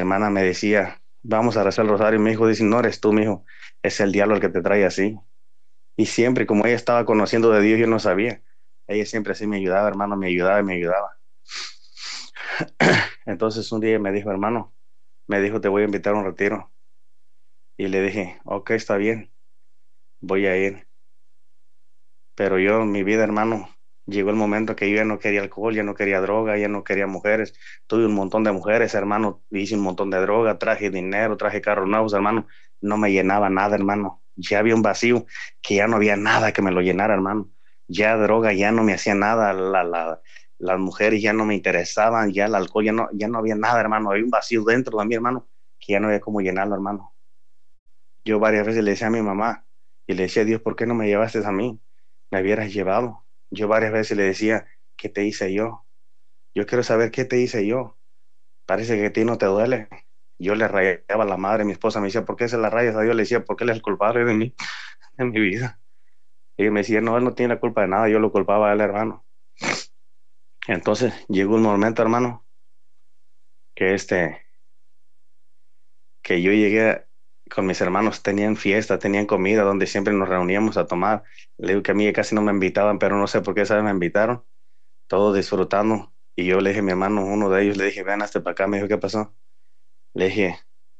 hermana me decía, vamos a rezar el rosario, y mi hijo dice, no eres tú, mi hijo, es el diablo el que te trae así. Y siempre, como ella estaba conociendo de Dios, yo no sabía. Ella siempre así me ayudaba, hermano, me ayudaba y me ayudaba. Entonces un día me dijo, hermano, me dijo, te voy a invitar a un retiro. Y le dije, ok, está bien, voy a ir. Pero yo, mi vida, hermano, llegó el momento que yo ya no quería alcohol, ya no quería droga, ya no quería mujeres. Tuve un montón de mujeres, hermano, hice un montón de droga, traje dinero, traje carros nuevos, hermano. No me llenaba nada, hermano. Ya había un vacío que ya no había nada que me lo llenara, hermano. Ya droga ya no me hacía nada, la, la, las mujeres ya no me interesaban, ya el alcohol ya no, ya no había nada, hermano. Había un vacío dentro de mí, hermano, que ya no había cómo llenarlo, hermano. Yo varias veces le decía a mi mamá y le decía, Dios, ¿por qué no me llevaste a mí? Me hubieras llevado yo varias veces le decía, ¿qué te hice yo? Yo quiero saber qué te hice yo. Parece que a ti no te duele. Yo le rayaba a la madre, mi esposa me decía, ¿por qué se la rayas a Dios? Le decía, porque él es el culpable de mí, de mi vida. Y me decía, no, él no tiene la culpa de nada, yo lo culpaba a él, hermano. Entonces llegó un momento, hermano, que este, que yo llegué con mis hermanos tenían fiesta, tenían comida, donde siempre nos reuníamos a tomar. Le digo que a mí casi no me invitaban, pero no sé por qué esa me invitaron, todos disfrutando. Y yo le dije a mi hermano, uno de ellos, le dije, ven hasta para acá, me dijo, ¿qué pasó? Le dije,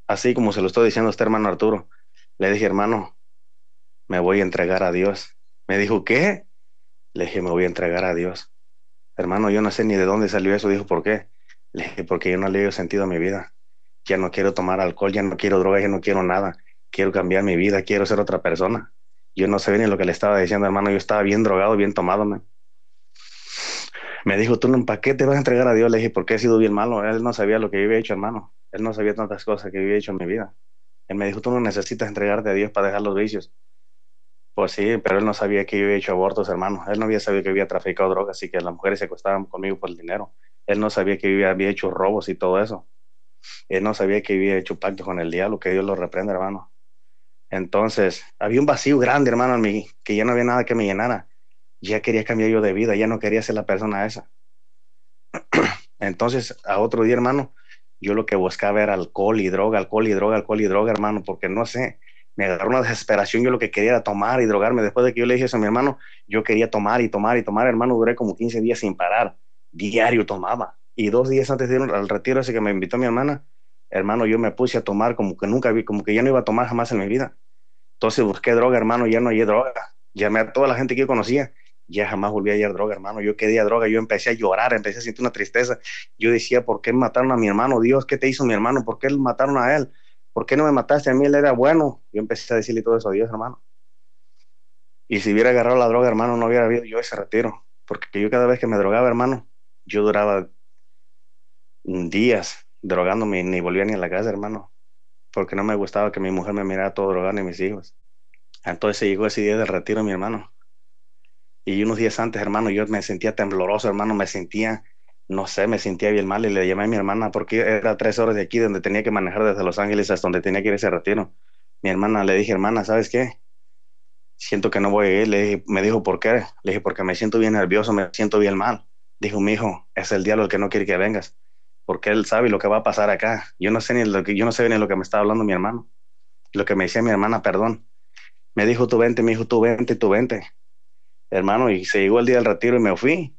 así como se lo estoy diciendo a este hermano Arturo, le dije, hermano, me voy a entregar a Dios. Me dijo, ¿qué? Le dije, me voy a entregar a Dios. Hermano, yo no sé ni de dónde salió eso. Dijo, ¿por qué? Le dije, porque yo no le he sentido a mi vida ya no quiero tomar alcohol, ya no quiero drogas, ya no quiero nada, quiero cambiar mi vida, quiero ser otra persona. Yo no sabía ni lo que le estaba diciendo, hermano, yo estaba bien drogado, bien tomado, Me dijo, tú no, ¿para qué te vas a entregar a Dios? Le dije, porque he sido bien malo. Él no sabía lo que yo había hecho, hermano. Él no sabía tantas cosas que había hecho en mi vida. Él me dijo, tú no necesitas entregarte a Dios para dejar los vicios. Pues sí, pero él no sabía que yo había hecho abortos, hermano. Él no había sabido que había traficado drogas y que las mujeres se acostaban conmigo por el dinero. Él no sabía que yo había hecho robos y todo eso. Él eh, no sabía que había hecho pacto con el diablo, que Dios lo reprenda, hermano. Entonces, había un vacío grande, hermano, en mí, que ya no había nada que me llenara. Ya quería cambiar yo de vida, ya no quería ser la persona esa. Entonces, a otro día, hermano, yo lo que buscaba era alcohol y droga, alcohol y droga, alcohol y droga, hermano, porque no sé, me agarró una desesperación, yo lo que quería era tomar y drogarme. Después de que yo le dije eso a mi hermano, yo quería tomar y tomar y tomar, hermano, duré como 15 días sin parar, diario tomaba y dos días antes de ir al retiro, así que me invitó mi hermana, hermano, yo me puse a tomar como que nunca vi, como que ya no iba a tomar jamás en mi vida. Entonces busqué droga, hermano, ya no hallé droga. Llamé a toda la gente que yo conocía, ya jamás volví a hallar droga, hermano. Yo quedé a droga, yo empecé a llorar, empecé a sentir una tristeza. Yo decía, ¿por qué mataron a mi hermano? Dios, ¿qué te hizo mi hermano? ¿Por qué mataron a él? ¿Por qué no me mataste a mí? Él era bueno. Yo empecé a decirle todo eso a Dios, hermano. Y si hubiera agarrado la droga, hermano, no hubiera habido yo ese retiro. Porque yo cada vez que me drogaba, hermano, yo duraba días drogándome ni volvía ni a la casa, hermano, porque no me gustaba que mi mujer me mirara todo drogado ni mis hijos. Entonces llegó ese día del retiro, mi hermano. Y unos días antes, hermano, yo me sentía tembloroso, hermano, me sentía, no sé, me sentía bien mal y le llamé a mi hermana porque era tres horas de aquí donde tenía que manejar desde Los Ángeles hasta donde tenía que ir ese retiro. Mi hermana le dije, hermana, ¿sabes qué? Siento que no voy a ir. Le dije, me dijo, ¿por qué? Le dije, porque me siento bien nervioso, me siento bien mal. Dijo, mi hijo, es el diablo el que no quiere que vengas porque él sabe lo que va a pasar acá. Yo no sé ni lo que, yo no sé ni lo que me estaba hablando mi hermano, lo que me decía mi hermana, perdón. Me dijo, tú vente, me dijo, tú vente, tú vente. Hermano, y se llegó el día del retiro y me fui.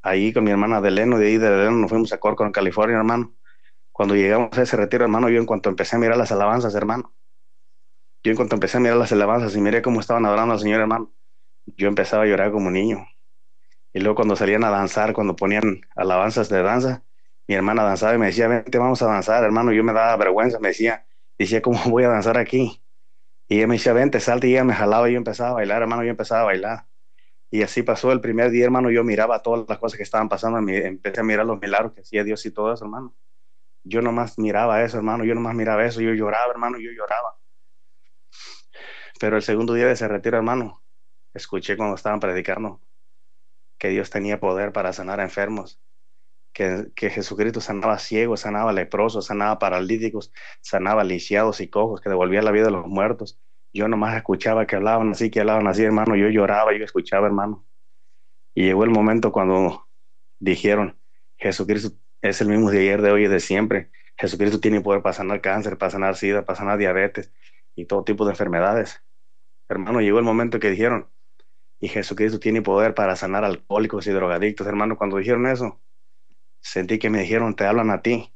Ahí con mi hermana Deleno, de ahí de Deleno nos fuimos a Corcoran, California, hermano. Cuando llegamos a ese retiro, hermano, yo en cuanto empecé a mirar las alabanzas, hermano. Yo en cuanto empecé a mirar las alabanzas y miré cómo estaban adorando al Señor, hermano, yo empezaba a llorar como niño. Y luego cuando salían a danzar, cuando ponían alabanzas de danza, mi hermana danzaba y me decía, vente, vamos a danzar, hermano. Yo me daba vergüenza, me decía, decía, ¿cómo voy a danzar aquí? Y ella me decía, vente, salte, y ella me jalaba y yo empezaba a bailar, hermano, yo empezaba a bailar. Y así pasó el primer día, hermano, yo miraba todas las cosas que estaban pasando, empecé a mirar los milagros que hacía Dios y todo eso, hermano. Yo nomás miraba eso, hermano, yo nomás miraba eso, yo lloraba, hermano, yo lloraba. Pero el segundo día de ese retiro, hermano, escuché cuando estaban predicando que Dios tenía poder para sanar a enfermos que, Jesucristo sanaba ciegos, sanaba leprosos, sanaba paralíticos, sanaba lisiados y cojos, que devolvía la vida a los muertos. Yo nomás escuchaba que hablaban así, que hablaban así, hermano. Yo lloraba, yo escuchaba, hermano. Y llegó el momento cuando dijeron, Jesucristo es el mismo de ayer, de hoy y de siempre. Jesucristo tiene poder para sanar cáncer, para sanar sida, para sanar diabetes y todo tipo de enfermedades. Hermano, llegó el momento que dijeron, y Jesucristo tiene poder para sanar alcohólicos y drogadictos, hermano, cuando dijeron eso, sentí que me dijeron, te hablan a ti.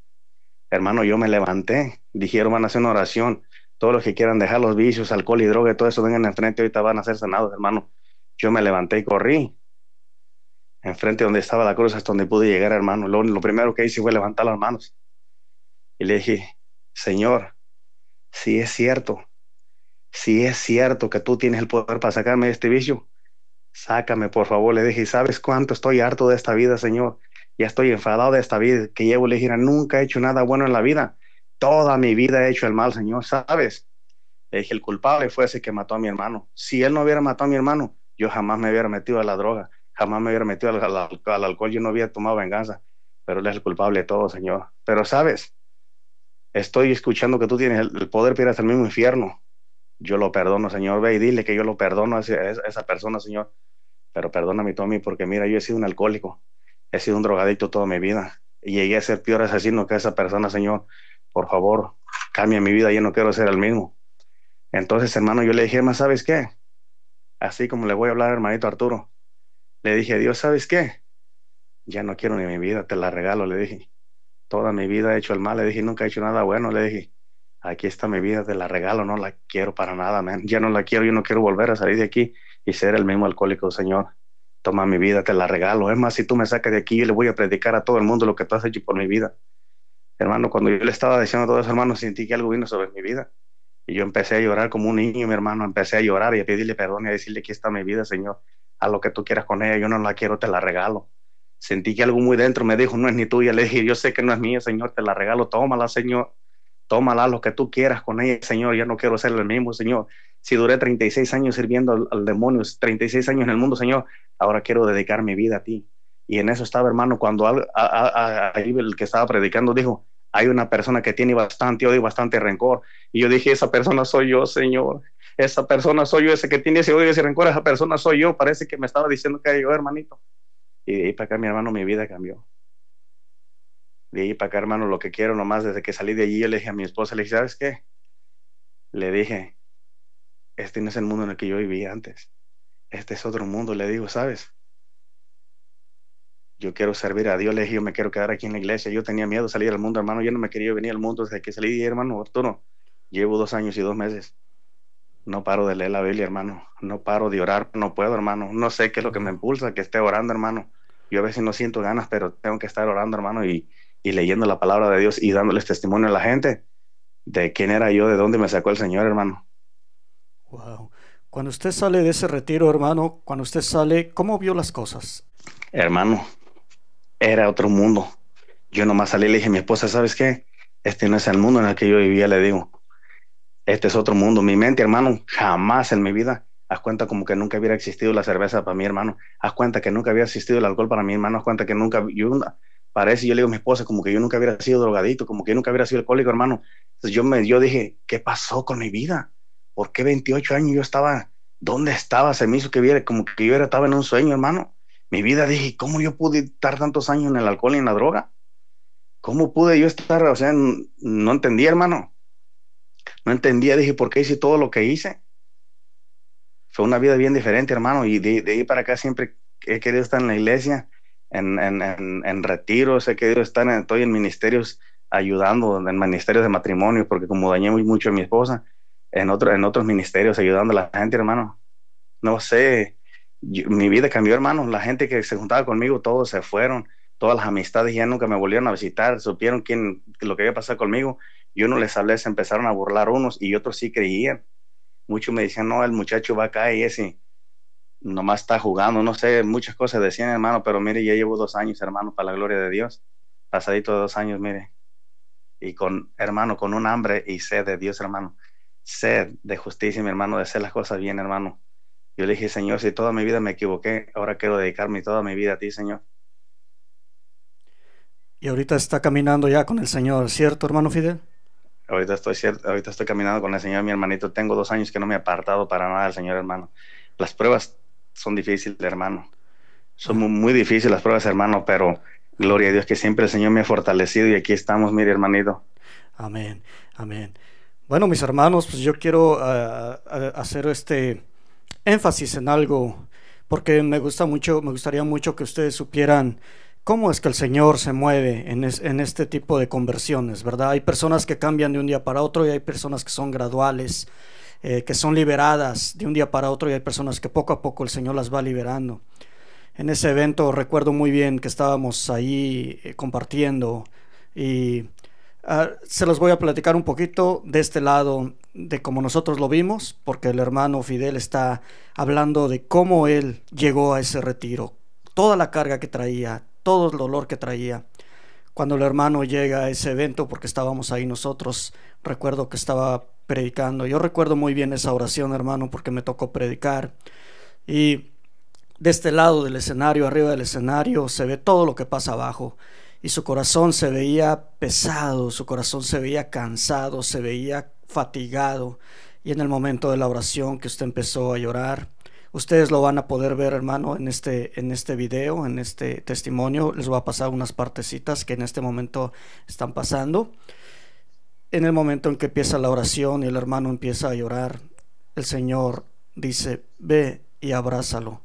Hermano, yo me levanté, dijeron, van a hacer una oración. Todos los que quieran dejar los vicios, alcohol y droga, todo eso, vengan enfrente, ahorita van a ser sanados, hermano. Yo me levanté y corrí. Enfrente donde estaba la cruz, hasta donde pude llegar, hermano. Lo, lo primero que hice fue levantar las manos. Y le dije, Señor, si es cierto, si es cierto que tú tienes el poder para sacarme de este vicio, sácame, por favor. Le dije, ¿sabes cuánto estoy harto de esta vida, Señor? ya estoy enfadado de esta vida que llevo. Le dije, nunca he hecho nada bueno en la vida. Toda mi vida he hecho el mal, Señor, ¿sabes? Le el culpable fue ese que mató a mi hermano. Si él no hubiera matado a mi hermano, yo jamás me hubiera metido a la droga, jamás me hubiera metido al, alcohol, yo no hubiera tomado venganza. Pero él es el culpable de todo, Señor. Pero, ¿sabes? Estoy escuchando que tú tienes el, poder para ir hasta el mismo infierno. Yo lo perdono, Señor. Ve y dile que yo lo perdono a esa, esa persona, Señor. Pero perdóname, Tommy, porque mira, yo he sido un alcohólico he sido un drogadicto toda mi vida y llegué a ser peor asesino que esa persona, Señor. Por favor, cambia mi vida, yo no quiero ser el mismo. Entonces, hermano, yo le dije, más ¿sabes qué? Así como le voy a hablar, hermanito Arturo, le dije, Dios, ¿sabes qué? Ya no quiero ni mi vida, te la regalo, le dije. Toda mi vida he hecho el mal, le dije, nunca he hecho nada bueno, le dije. Aquí está mi vida, te la regalo, no la quiero para nada, man. Ya no la quiero, yo no quiero volver a salir de aquí y ser el mismo alcohólico, Señor toma mi vida, te la regalo. Es más, si tú me sacas de aquí, yo le voy a predicar a todo el mundo lo que tú has hecho por mi vida. Hermano, cuando yo le estaba diciendo a todos hermano, hermanos, sentí que algo vino sobre mi vida. Y yo empecé a llorar como un niño, mi hermano. Empecé a llorar y a pedirle perdón y a decirle, que está mi vida, Señor. A lo que tú quieras con ella, yo no la quiero, te la regalo. Sentí que algo muy dentro me dijo, no es ni tuya. Le dije, yo sé que no es mía, Señor, te la regalo, tómala, Señor. Tómala lo que tú quieras con ella, Señor. Yo no quiero ser el mismo, Señor si duré 36 años sirviendo al, demonio, 36 años en el mundo, Señor, ahora quiero dedicar mi vida a ti. Y en eso estaba, hermano, cuando Ahí el que estaba predicando dijo, hay una persona que tiene bastante odio y bastante rencor. Y yo dije, esa persona soy yo, Señor. Esa persona soy yo, ese que tiene ese odio y ese rencor, esa persona soy yo. Parece que me estaba diciendo que yo, hermanito. Y de ahí para acá, mi hermano, mi vida cambió. De ahí para acá, hermano, lo que quiero nomás, desde que salí de allí, yo le dije a mi esposa, le dije, ¿sabes qué? Le dije, este no es el mundo en el que yo vivía antes. Este es otro mundo, le digo, ¿sabes? Yo quiero servir a Dios, le dije, me quiero quedar aquí en la iglesia. Yo tenía miedo de salir al mundo, hermano. Yo no me quería venir al mundo desde que salí, hermano no Llevo dos años y dos meses. No paro de leer la Biblia, hermano. No paro de orar. No puedo, hermano. No sé qué es lo que me impulsa que esté orando, hermano. Yo a veces no siento ganas, pero tengo que estar orando, hermano, y leyendo la palabra de Dios y dándoles testimonio a la gente de quién era yo, de dónde me sacó el Señor, hermano. Cuando usted sale de ese retiro, hermano, cuando usted sale, ¿cómo vio las cosas? Hermano, era otro mundo. Yo nomás salí y le dije a mi esposa, ¿sabes qué? Este no es el mundo en el que yo vivía, le digo. Este es otro mundo. Mi mente, hermano, jamás en mi vida. Haz cuenta como que nunca hubiera existido la cerveza para mi hermano. Haz cuenta que nunca había existido el alcohol para mi hermano. Haz cuenta que nunca. Yo, parece, yo le digo a mi esposa, como que yo nunca hubiera sido drogadito, como que yo nunca hubiera sido alcohólico, hermano. Entonces yo, me, yo dije, ¿qué pasó con mi vida? ¿por qué 28 años yo estaba, dónde estaba? Se me hizo que viera, como que yo estaba en un sueño, hermano. Mi vida dije, ¿cómo yo pude estar tantos años en el alcohol y en la droga? ¿Cómo pude yo estar? O sea, no entendía, hermano. No entendía, dije, ¿por qué hice todo lo que hice? Fue una vida bien diferente, hermano, y de, ahí para acá siempre he querido estar en la iglesia, en, en, retiros, he querido estar, estoy en ministerios ayudando, en ministerios de matrimonio, porque como dañé muy mucho a mi esposa, en, en otros ministerios ayudando a la gente, hermano. No sé, mi vida cambió, hermano. La gente que se juntaba conmigo, todos se fueron. Todas las amistades ya nunca me volvieron a visitar. Supieron quién, lo que había pasado conmigo. Yo no les hablé, se empezaron a burlar unos y otros sí creían. Muchos me decían, no, el muchacho va acá y ese nomás está jugando. No sé, muchas cosas decían, hermano, pero mire, ya llevo dos años, hermano, para la gloria de Dios. Pasadito de dos años, mire. Y con, hermano, con un hambre y sed de Dios, hermano sed de justicia, mi hermano, de hacer las cosas bien, hermano. Yo le dije, Señor, si toda mi vida me equivoqué, ahora quiero dedicarme toda mi vida a ti, Señor. Y ahorita está caminando ya con el Señor, ¿cierto, hermano Fidel? Ahorita estoy, cierto, ahorita estoy caminando con el Señor, mi hermanito. Tengo dos años que no me he apartado para nada del Señor, hermano. Las pruebas son difíciles, hermano. Son muy, difíciles las pruebas, hermano, pero gloria a Dios que siempre el Señor me ha fortalecido y aquí estamos, mi hermanito. Amén, amén. Bueno, mis hermanos, pues yo quiero eh, eh, hacer este énfasis en algo, porque me gusta mucho, me gustaría mucho que ustedes supieran cómo es que el Señor se mueve en, este tipo de conversiones, ¿verdad? Hay personas que cambian de un día para otro y hay personas que son graduales, eh, que son liberadas de un día para otro y hay personas que poco a poco el Señor las va liberando. En ese evento recuerdo muy bien que estábamos ahí compartiendo y Ah, se los voy a platicar un poquito de este lado, de cómo nosotros lo vimos, porque el hermano Fidel está hablando de cómo él llegó a ese retiro, toda la carga que traía, todo el dolor que traía. Cuando el hermano llega a ese evento, porque estábamos ahí nosotros, recuerdo que estaba predicando. Yo recuerdo muy bien esa oración, hermano, porque me tocó predicar. Y de este lado del escenario, arriba del escenario, se ve todo lo que pasa abajo y su corazón se veía pesado, su corazón se veía cansado, se veía fatigado. Y en el momento de la oración que usted empezó a llorar, ustedes lo van a poder ver, hermano, en este, en este video, en este testimonio. Les voy a pasar unas partecitas que en este momento están pasando. En el momento en que empieza la oración y el hermano empieza a llorar, el Señor dice, ve y abrázalo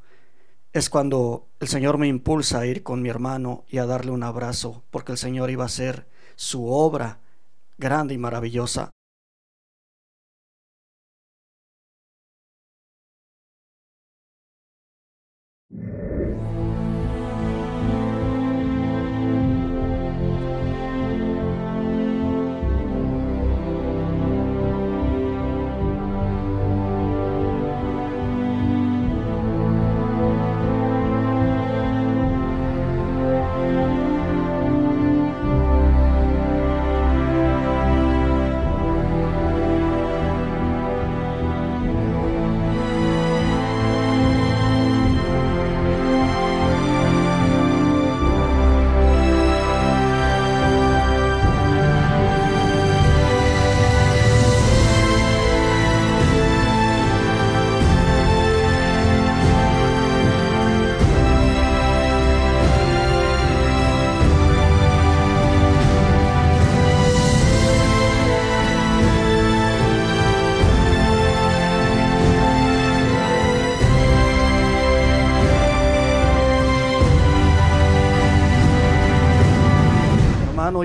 es cuando el Señor me impulsa a ir con mi hermano y a darle un abrazo, porque el Señor iba a hacer su obra grande y maravillosa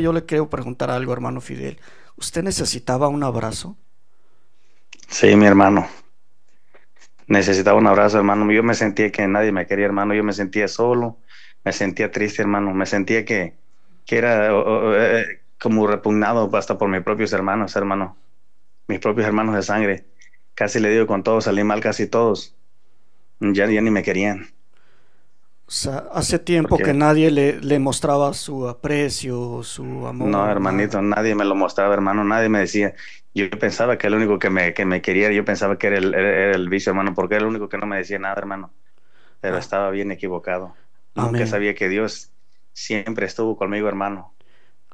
yo le quiero preguntar algo, hermano Fidel. ¿Usted necesitaba un abrazo? Sí, mi hermano. Necesitaba un abrazo, hermano. Yo me sentía que nadie me quería, hermano. Yo me sentía solo, me sentía triste, hermano. Me sentía que, que era eh, como repugnado hasta por mis propios hermanos, hermano. Mis propios hermanos de sangre. Casi le digo con todos, salí mal casi todos. ya ni me querían hace tiempo que nadie le, le, mostraba su aprecio, su amor. No, hermanito, nadie me lo mostraba, hermano, nadie me decía. Yo pensaba que el único que me, quería, yo pensaba que era el, vicio, hermano, porque era el único que no me decía nada, hermano. Pero ah. estaba bien equivocado. aunque sabía que Dios siempre estuvo conmigo, hermano.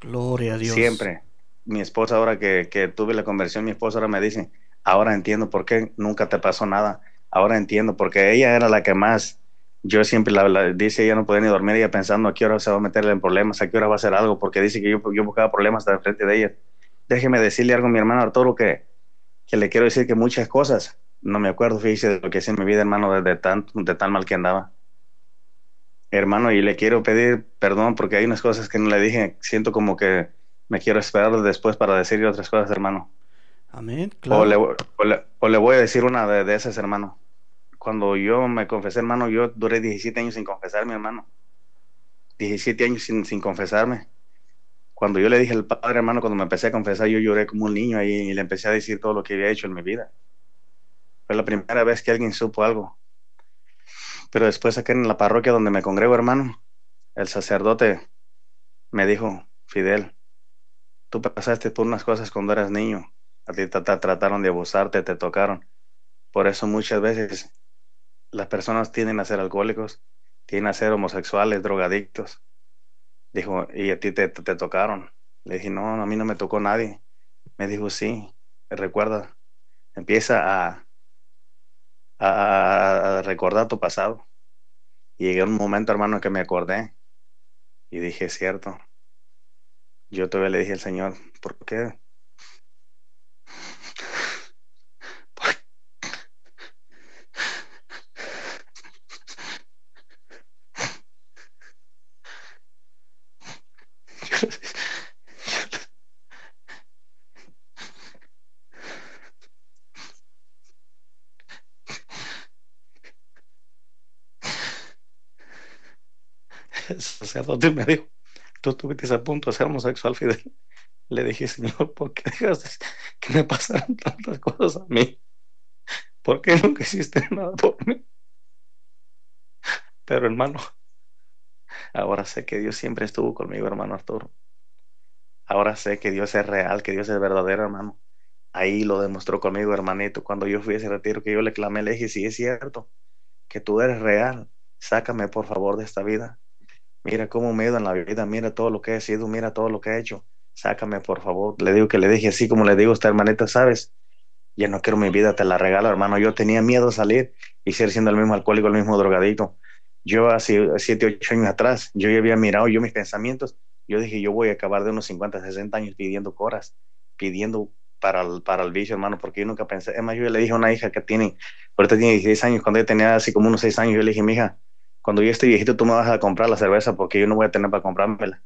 Gloria a Dios. Siempre. Mi esposa, ahora que, que tuve la conversión, mi esposa ahora me dice, ahora entiendo por qué nunca te pasó nada. Ahora entiendo, porque ella era la que más yo siempre la, dice ella no puede ni dormir ella pensando a qué hora se va a meterle en problemas a qué hora va a hacer algo porque dice que yo, yo buscaba problemas de frente de ella déjeme decirle algo a mi hermano Arturo que, que le quiero decir que muchas cosas no me acuerdo fíjese de lo que hice en mi vida hermano desde tanto de tan mal que andaba hermano y le quiero pedir perdón porque hay unas cosas que no le dije siento como que me quiero esperar después para decirle otras cosas hermano amén claro o le, o le, voy a decir una de, de esas hermano cuando yo me confesé, hermano, yo duré 17 años sin confesarme, hermano. 17 años sin, confesarme. Cuando yo le dije al padre, hermano, cuando me empecé a confesar, yo lloré como un niño ahí y le empecé a decir todo lo que había hecho en mi vida. Fue la primera vez que alguien supo algo. Pero después acá en la parroquia donde me congrego, hermano, el sacerdote me dijo, Fidel, tú pasaste por unas cosas cuando eras niño. A ti trataron de abusarte, te tocaron. Por eso muchas veces las personas tienden a ser alcohólicos, tienden a ser homosexuales, drogadictos. Dijo, ¿y a ti te, tocaron? Le dije, no, a mí no me tocó nadie. Me dijo, sí, recuerda, empieza a, a, recordar tu pasado. Y llegué a un momento, hermano, que me acordé y dije, cierto. Yo todavía le dije al Señor, ¿por qué? sacerdote me dijo, tú estuviste a punto de ser homosexual, Fidel. Le dije, Señor, ¿por qué que me pasaran tantas cosas a mí? ¿Por qué nunca hiciste nada por mí? Pero hermano, ahora sé que Dios siempre estuvo conmigo, hermano Arturo. Ahora sé que Dios es real, que Dios es verdadero, hermano. Ahí lo demostró conmigo, hermanito, cuando yo fui a ese retiro que yo le clamé, le dije, si es cierto, que tú eres real, sácame por favor de esta vida mira cómo me dan en la vida, mira todo lo que he sido, mira todo lo que he hecho, sácame por favor, le digo que le dije así como le digo a esta hermanita, sabes, ya no quiero mi vida, te la regalo hermano, yo tenía miedo a salir y ser siendo el mismo alcohólico, el mismo drogadito. Yo hace 7, ocho años atrás, yo ya había mirado yo mis pensamientos, yo dije, yo voy a acabar de unos 50, 60 años pidiendo coras, pidiendo para el, para el vicio, hermano, porque yo nunca pensé, es más, yo le dije a una hija que tiene, ahorita tiene 16 años, cuando ella tenía así como unos 6 años, yo le dije, mi hija cuando yo esté viejito, tú me vas a comprar la cerveza porque yo no voy a tener para comprármela.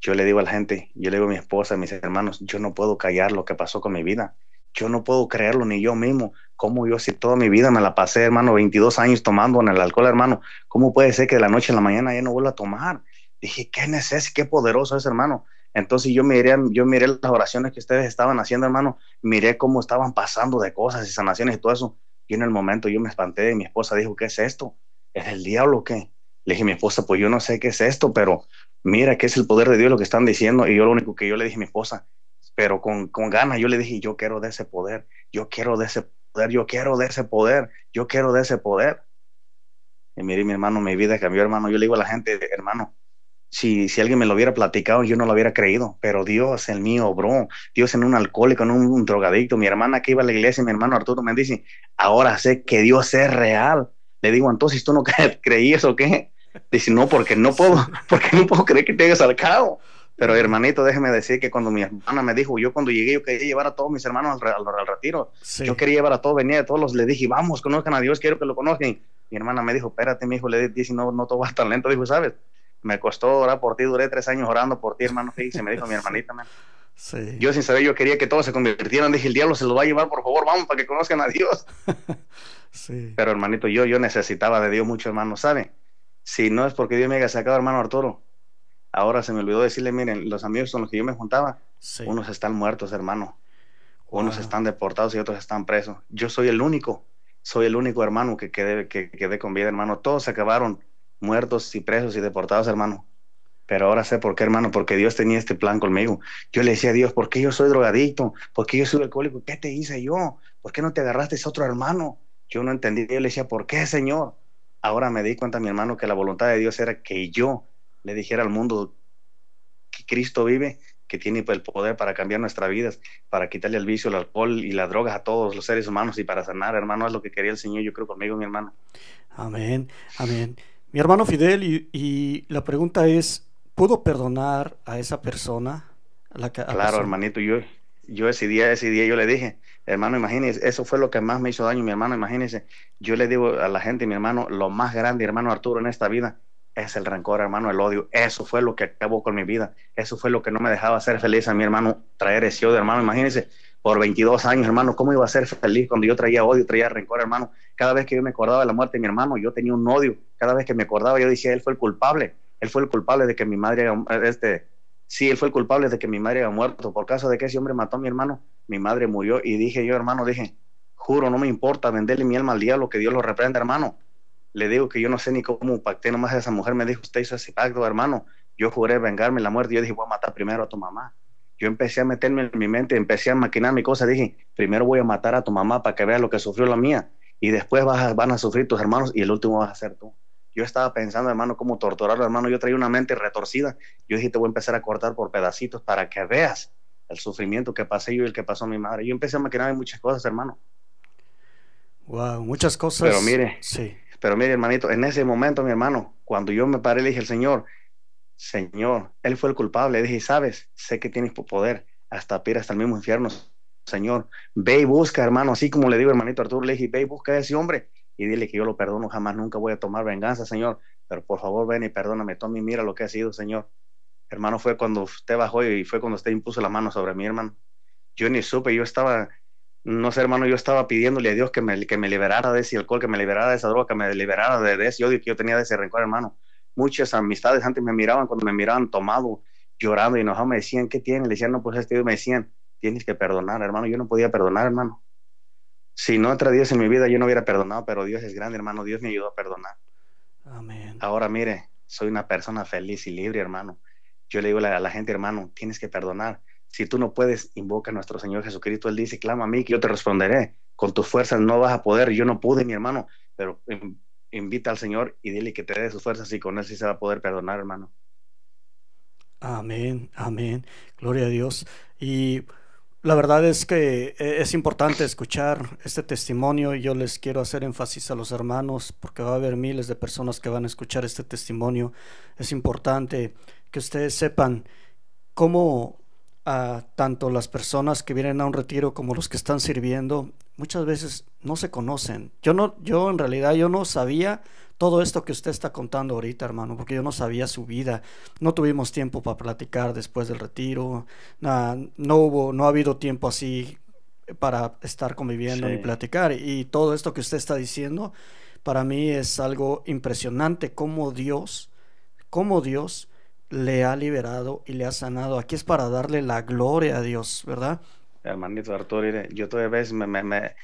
Yo le digo a la gente, yo le digo a mi esposa, a mis hermanos, yo no puedo callar lo que pasó con mi vida. Yo no puedo creerlo ni yo mismo. ¿Cómo yo si toda mi vida me la pasé, hermano, 22 años tomando en el alcohol, hermano? ¿Cómo puede ser que de la noche a la mañana ya no vuelva a tomar? Dije, qué necesidad, qué poderoso es, hermano. Entonces yo miré, yo miré las oraciones que ustedes estaban haciendo, hermano, miré cómo estaban pasando de cosas y sanaciones y todo eso. Y en el momento yo me espanté y mi esposa dijo, ¿qué es esto? ¿es el diablo qué? Le dije a mi esposa, pues yo no sé qué es esto, pero mira que es el poder de Dios lo que están diciendo. Y yo lo único que yo le dije a mi esposa, pero con, ganas, yo le dije, yo quiero de ese poder, yo quiero de ese poder, yo quiero de ese poder, yo quiero de ese poder. Y mire, mi hermano, mi vida cambió, hermano. Yo le digo a la gente, hermano, si, si alguien me lo hubiera platicado, yo no lo hubiera creído, pero Dios el mío bro Dios en un alcohólico, en un, drogadicto, mi hermana que iba a la iglesia, mi hermano Arturo me dice, ahora sé que Dios es real, le digo, entonces tú no creías o qué? Dice, no, porque no puedo, porque no puedo creer que te hayas cabo. Pero hermanito, déjeme decir que cuando mi hermana me dijo, yo cuando llegué, yo quería llevar a todos mis hermanos al, al, retiro. Yo quería llevar a todos, venía de todos los, le dije, vamos, conozcan a Dios, quiero que lo conozcan. Mi hermana me dijo, espérate, mi hijo, le dije, no, no todo vas tan lento. Dijo, ¿sabes? me costó orar por ti, duré tres años orando por ti, hermano, y se me dijo mi hermanita, Sí. Yo sin saber, yo quería que todos se convirtieran, dije, el diablo se los va a llevar, por favor, vamos, para que conozcan a Dios. sí. Pero hermanito, yo, yo necesitaba de Dios mucho, hermano, ¿sabe? Si no es porque Dios me haya sacado, hermano Arturo, ahora se me olvidó decirle, miren, los amigos son los que yo me juntaba, unos están muertos, hermano. Unos están deportados y otros están presos. Yo soy el único, soy el único hermano que quedé, que quedé con vida, hermano. Todos se acabaron muertos y presos y deportados, hermano. Pero ahora sé por qué, hermano, porque Dios tenía este plan conmigo. Yo le decía a Dios, ¿por qué yo soy drogadicto? ¿Por qué yo soy alcohólico? ¿Qué te hice yo? ¿Por qué no te agarraste a otro hermano? Yo no entendí. Yo le decía, ¿por qué, Señor? Ahora me di cuenta, mi hermano, que la voluntad de Dios era que yo le dijera al mundo que Cristo vive, que tiene el poder para cambiar nuestras vidas, para quitarle el vicio, el alcohol y la droga a todos los seres humanos y para sanar, hermano. Es lo que quería el Señor, yo creo, conmigo, mi hermano. Amén, amén. Mi hermano Fidel, y, la pregunta es, ¿pudo perdonar a esa persona? la claro, hermanito, yo, yo ese día, ese día yo le dije, hermano, imagínese, eso fue lo que más me hizo daño, mi hermano, imagínese, yo le digo a la gente, mi hermano, lo más grande, hermano Arturo, en esta vida es el rencor, hermano, el odio, eso fue lo que acabó con mi vida, eso fue lo que no me dejaba ser feliz a mi hermano, traer ese odio, hermano, imagínese, por 22 años, hermano, ¿cómo iba a ser feliz cuando yo traía odio, traía rencor, hermano? Cada vez que yo me acordaba de la muerte de mi hermano, yo tenía un odio. Cada vez que me acordaba, yo decía, él fue el culpable. Él fue el culpable de que mi madre, eh, este, sí, él fue el culpable de que mi madre haya muerto. Por caso de que ese hombre mató a mi hermano, mi madre murió. Y dije yo, hermano, dije, juro, no me importa venderle mi alma al diablo, que Dios lo reprenda, hermano. Le digo que yo no sé ni cómo pacté nomás a esa mujer. Me dijo, usted hizo ese pacto, hermano. Yo juré vengarme la muerte. Yo dije, voy a matar primero a tu mamá yo empecé a meterme en mi mente, empecé a maquinar mi cosa. Dije, primero voy a matar a tu mamá para que veas lo que sufrió la mía. Y después vas van a sufrir tus hermanos y el último vas a ser tú. Yo estaba pensando, hermano, cómo torturarlo, hermano. Yo traía una mente retorcida. Yo dije, te voy a empezar a cortar por pedacitos para que veas el sufrimiento que pasé yo y el que pasó mi madre. Yo empecé a maquinar muchas cosas, hermano. Wow, muchas cosas. Pero mire, sí. Pero mire, hermanito, en ese momento, mi hermano, cuando yo me paré, le dije al Señor, Señor, Él fue el culpable. Dije, sabes, sé que tienes poder, hasta pira, hasta el mismo infierno, Señor. Ve y busca, hermano, así como le digo, hermanito Arturo, le dije, ve y busca a ese hombre y dile que yo lo perdono, jamás, nunca voy a tomar venganza, Señor. Pero por favor, ven y perdóname, toma y mira lo que ha sido, Señor. Hermano, fue cuando usted bajó y fue cuando usted impuso la mano sobre mi hermano. Yo ni supe, yo estaba, no sé, hermano, yo estaba pidiéndole a Dios que me, que me liberara de ese alcohol, que me liberara de esa droga, que me liberara de ese odio que yo tenía de ese rencor, hermano muchas amistades antes me miraban cuando me miraban tomado, llorando y enojado, me decían, ¿qué tienes? Le decían, no, pues este, me decían, tienes que perdonar, hermano. Yo no podía perdonar, hermano. Si no entra Dios en mi vida, yo no hubiera perdonado, pero Dios es grande, hermano. Dios me ayudó a perdonar. Ahora mire, soy una persona feliz y libre, hermano. Yo le digo a la gente, hermano, tienes que perdonar. Si tú no puedes, invoca a nuestro Señor Jesucristo. Él dice, clama a mí que yo te responderé. Con tus fuerzas no vas a poder. Yo no pude, mi hermano, pero em, invita al Señor y dile que te dé sus fuerzas y con él se va a poder perdonar, hermano. Amén, amén. Gloria a Dios. Y la verdad es que eh, es importante escuchar este testimonio y yo les quiero hacer énfasis a los hermanos porque va a haber miles de personas que van a escuchar este testimonio. Es importante que ustedes sepan cómo tanto las personas que vienen a un retiro como los que están sirviendo, muchas veces no se conocen. Yo no, yo en realidad yo no sabía todo esto que usted está contando ahorita, hermano, porque yo no sabía su vida. No tuvimos tiempo para platicar después del retiro. no hubo, no ha habido tiempo así para estar conviviendo y ni platicar. Y todo esto que usted está diciendo, para mí es algo impresionante como Dios, como Dios le ha liberado y le ha sanado. Aquí es para darle la gloria a Dios, ¿verdad? Hermanito Arturo, yo todavía veces me, me, me,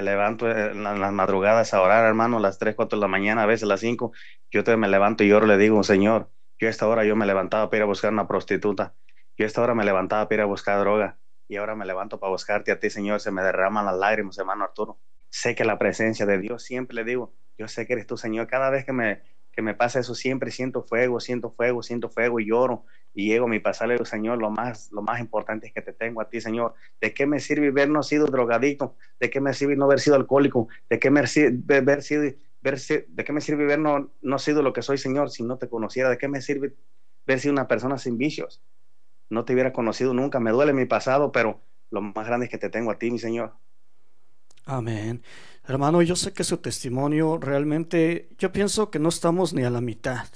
levanto en las madrugadas a orar, hermano, a las 3, 4 de la mañana, a veces a las 5. Yo todavía me levanto y oro, le digo, Señor, yo a esta hora yo me levantaba para ir a buscar una prostituta. Yo a esta hora me levantaba para ir a buscar droga. Y ahora me levanto para buscarte a ti, Señor. Se me derraman las lágrimas, hermano Arturo. Sé que la presencia de Dios, siempre le digo, yo sé que eres tú, Señor. Cada vez que me, que me pasa eso siempre, siento fuego, siento fuego, siento fuego y lloro y llego a mi pasar Señor, lo más, lo más importante es que te tengo a ti, Señor. ¿De qué me sirve haber no sido drogadito ¿De qué me sirve no haber sido alcohólico? ¿De qué me sirve haber sido, de qué me sirve ver no, no sido lo que soy, Señor, si no te conociera? ¿De qué me sirve ver si una persona sin vicios? No te hubiera conocido nunca, me duele mi pasado, pero lo más grande es que te tengo a ti, mi Señor. Amén. Hermano, yo sé que su testimonio realmente, yo pienso que no estamos ni a la mitad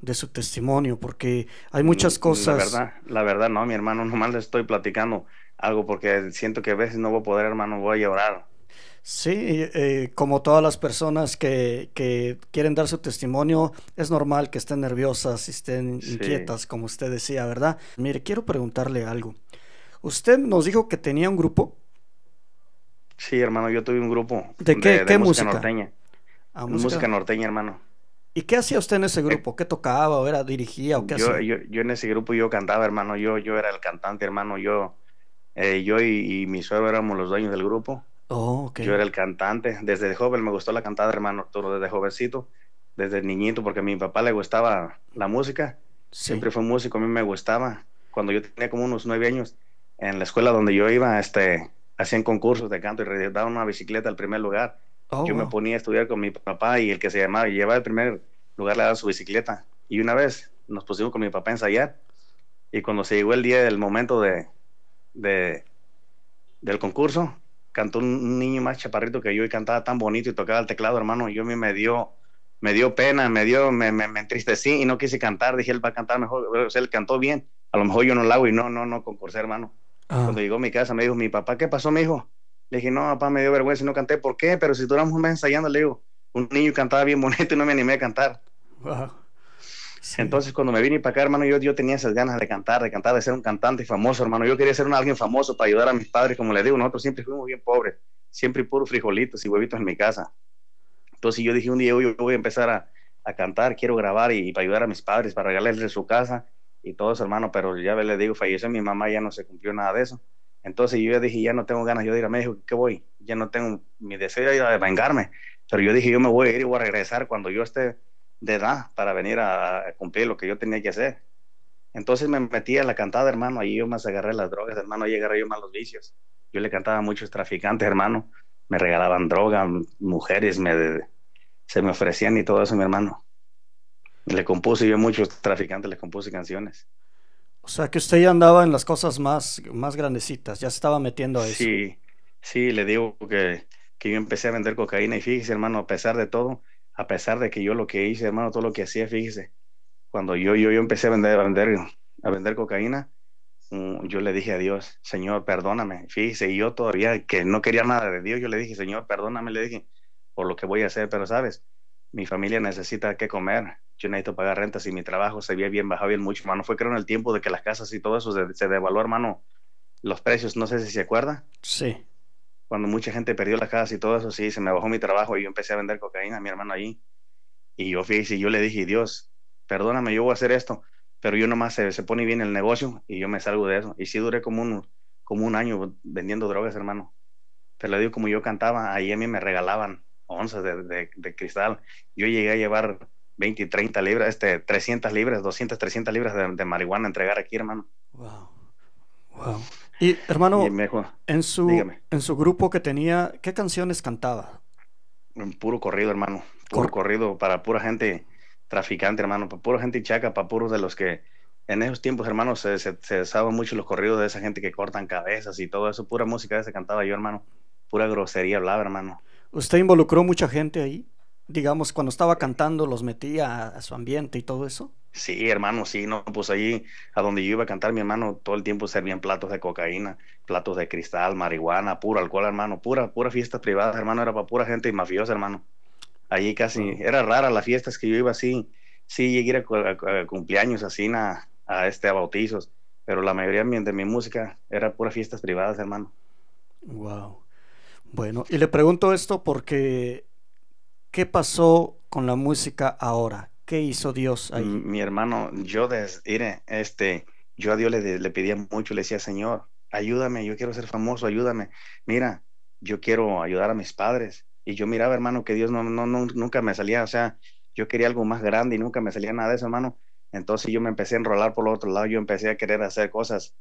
de su testimonio, porque hay mm, muchas cosas. La verdad, la verdad no, mi hermano, nomás le estoy platicando algo porque siento que a veces no voy a poder, hermano, voy a llorar. Sí, eh, como todas las personas que, que, quieren dar su testimonio, es normal que estén nerviosas y estén inquietas, como usted decía, ¿verdad? Mire, quiero preguntarle algo. Usted nos dijo que tenía un grupo Sí, hermano, yo tuve un grupo. ¿De qué, de, música? Norteña. Ah, música... norteña, hermano. ¿Y qué hacía usted en ese eh, grupo? ¿Qué tocaba o era dirigía o qué yo, hacía? Yo, yo, en ese grupo yo cantaba, hermano. Yo, yo era el cantante, hermano. Yo, eh, yo y, mi suegro éramos los dueños del grupo. Oh, okay. Yo era el cantante. Desde joven me gustó la cantada, hermano Arturo, desde jovencito, desde niñito, porque a mi papá le gustaba la música. Siempre fue músico, a mí me gustaba. Cuando yo tenía como unos nueve años, en la escuela donde yo iba, este, hacían concursos de canto y daban una bicicleta al primer lugar. Oh, yo me ponía a estudiar con mi papá y el que se llamaba, y llevaba el primer lugar, le daba su bicicleta. Y una vez nos pusimos con mi papá a ensayar y cuando se llegó el día del momento de, del concurso, cantó un niño más chaparrito que yo y cantaba tan bonito y tocaba el teclado, hermano, y yo a mí me dio me dio pena, me dio me, me, me, entristecí y no quise cantar, dije él va a cantar mejor, o sea, él cantó bien. A lo mejor yo no lo hago y no no no concursé, hermano. Cuando ah. llegó a mi casa, me dijo, mi papá, ¿qué pasó, mi hijo? Le dije, no, papá, me dio vergüenza y no canté. ¿Por qué? Pero si duramos un mes ensayando, le digo, un niño cantaba bien bonito y no me animé a cantar. Entonces, cuando me vine para acá, hermano, yo, yo tenía esas ganas de cantar, de cantar, de ser un cantante famoso, hermano. Yo quería ser un, alguien famoso para ayudar a mis padres. Como les digo, nosotros siempre fuimos bien pobres, siempre puros frijolitos y huevitos en mi casa. Entonces, yo dije un día, yo, voy a empezar a, cantar, quiero grabar y, y, para ayudar a mis padres, para regalarles su casa y todo hermano, pero ya le digo, falleció mi mamá, ya no se cumplió nada de eso. Entonces yo dije, ya no tengo ganas yo de ir a México, ¿qué voy? Ya no tengo mi deseo de vengarme, pero yo dije, yo me voy a ir y voy a regresar cuando yo esté de edad para venir a, cumplir lo que yo tenía que hacer. Entonces me metí a la cantada, hermano, ahí yo más agarré las drogas, hermano, ahí agarré yo más los vicios. Yo le cantaba a muchos traficantes, hermano, me regalaban droga, mujeres me, se me ofrecían y todo eso, mi hermano. Le compuse yo muchos este traficantes, le compuse canciones. O sea que usted ya andaba en las cosas más, más grandecitas, ya se estaba metiendo a eso. Sí, sí, le digo que, que yo empecé a vender cocaína y fíjese, hermano, a pesar de todo, a pesar de que yo lo que hice, hermano, todo lo que hacía, fíjese, cuando yo, yo, empecé a vender, a vender, a vender cocaína, mm, yo le dije a Dios, Señor, perdóname. Fíjese, y yo todavía que no quería nada de Dios, yo le dije, Señor, perdóname, le dije, por lo que voy a hacer, pero sabes, mi familia necesita que comer, yo necesito pagar rentas y mi trabajo se veía bien, bajaba bien mucho, hermano. Fue creo en el tiempo de que las casas y todo eso se, devaluó, hermano, los precios, no sé si se acuerda. Sí. Cuando mucha gente perdió las casas y todo eso, sí, se me bajó mi trabajo y yo empecé a vender cocaína a mi hermano allí. Y yo fui y yo le dije, Dios, perdóname, yo voy a hacer esto, pero yo nomás se, se pone bien el negocio y yo me salgo de eso. Y sí duré como un, como un año vendiendo drogas, hermano. Pero le digo, como yo cantaba, ahí a mí me regalaban onzas de, cristal. Yo llegué a llevar 20, 30 libras, este, 300 libras, 200, 300 libras de, marihuana a entregar aquí, hermano. Wow. Wow. Y hermano, en, su, en su grupo que tenía, ¿qué canciones cantaba? Un puro corrido, hermano. Puro corrido para pura gente traficante, hermano. Para pura gente chaca, para puros de los que en esos tiempos, hermano, se, se, mucho los corridos de esa gente que cortan cabezas y todo eso. Pura música se cantaba yo, hermano. Pura grosería hablaba, hermano. ¿Usted involucró mucha gente ahí? Digamos, cuando estaba cantando, los metía a, su ambiente y todo eso. Sí, hermano, sí, no, pues allí a donde yo iba a cantar, mi hermano, todo el tiempo servían platos de cocaína, platos de cristal, marihuana, puro alcohol, hermano, pura, pura fiestas privadas, hermano, era para pura gente mafiosa, hermano. Allí casi, era rara las fiestas que yo iba así, sí llegué a, cumpleaños así, a, este, bautizos, pero la mayoría de mi, de mi música era pura fiestas privadas, hermano. Wow. Bueno, y le pregunto esto porque, ¿qué pasó con la música ahora? ¿Qué hizo Dios mm, ahí? Mi hermano, yo desde, este, yo a Dios le, pedía mucho, le decía, Señor, ayúdame, yo quiero ser famoso, ayúdame. Mira, yo quiero ayudar a mis padres. Y yo miraba, hermano, que Dios no, no, nunca me salía, o sea, yo quería algo más grande y nunca me salía nada de eso, hermano. Entonces yo me empecé a enrolar por el otro lado, yo empecé a querer hacer cosas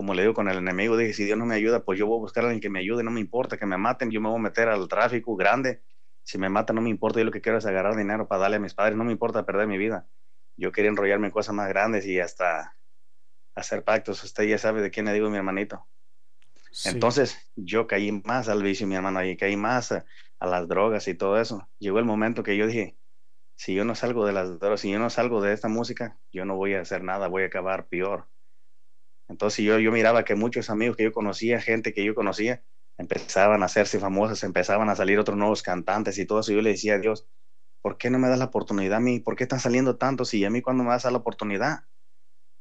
como le digo, con el enemigo, dije, si Dios no me ayuda, pues yo voy a buscar a alguien que me ayude, no me importa que me maten, yo me voy a meter al tráfico grande, si me matan no me importa, yo lo que quiero es agarrar dinero para darle a mis padres, no me importa perder mi vida. Yo quería enrollarme en cosas más grandes y hasta hacer pactos, usted ya sabe de quién le digo mi hermanito. Entonces yo caí más al vicio, mi hermano, y caí más a, a, las drogas y todo eso. Llegó el momento que yo dije, si yo no salgo de las drogas, si yo no salgo de esta música, yo no voy a hacer nada, voy a acabar peor. Entonces yo, yo miraba que muchos amigos que yo conocía, gente que yo conocía, empezaban a hacerse famosas, empezaban a salir otros nuevos cantantes y todo eso. Yo le decía a Dios, ¿por qué no me das la oportunidad a mí? ¿Por qué están saliendo tantos y a mí cuándo me vas a dar la oportunidad?